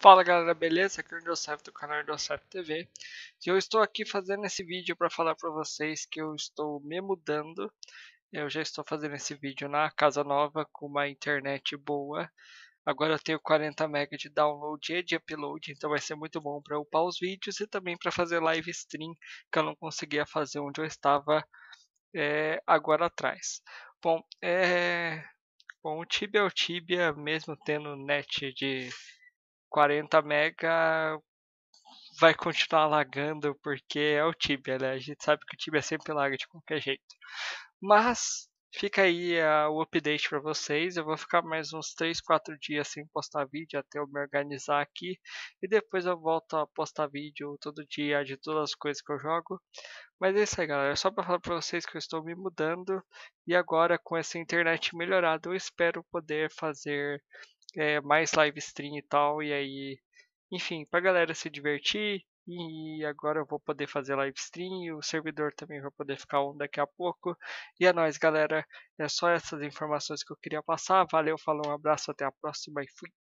Fala galera, beleza? Aqui é o Indocef do canal Indocef TV e eu estou aqui fazendo esse vídeo para falar para vocês que eu estou me mudando eu já estou fazendo esse vídeo na casa nova com uma internet boa agora eu tenho 40 MB de download e de upload então vai ser muito bom para upar os vídeos e também para fazer live stream que eu não conseguia fazer onde eu estava é, agora atrás bom, é... bom, o Tibia é o Tibia mesmo tendo net de 40 mega vai continuar lagando porque é o Tibia, né? A gente sabe que o Tibia sempre laga de qualquer jeito. Mas fica aí ah, o update para vocês. Eu vou ficar mais uns 3, 4 dias sem postar vídeo até eu me organizar aqui e depois eu volto a postar vídeo todo dia de todas as coisas que eu jogo. Mas é isso aí, galera. Só para falar para vocês que eu estou me mudando e agora com essa internet melhorada eu espero poder fazer é, mais live stream e tal. E aí, enfim, pra galera se divertir. E agora eu vou poder fazer live stream. O servidor também vai poder ficar on daqui a pouco. E é nóis, galera. É só essas informações que eu queria passar. Valeu, falou, um abraço, até a próxima e fui.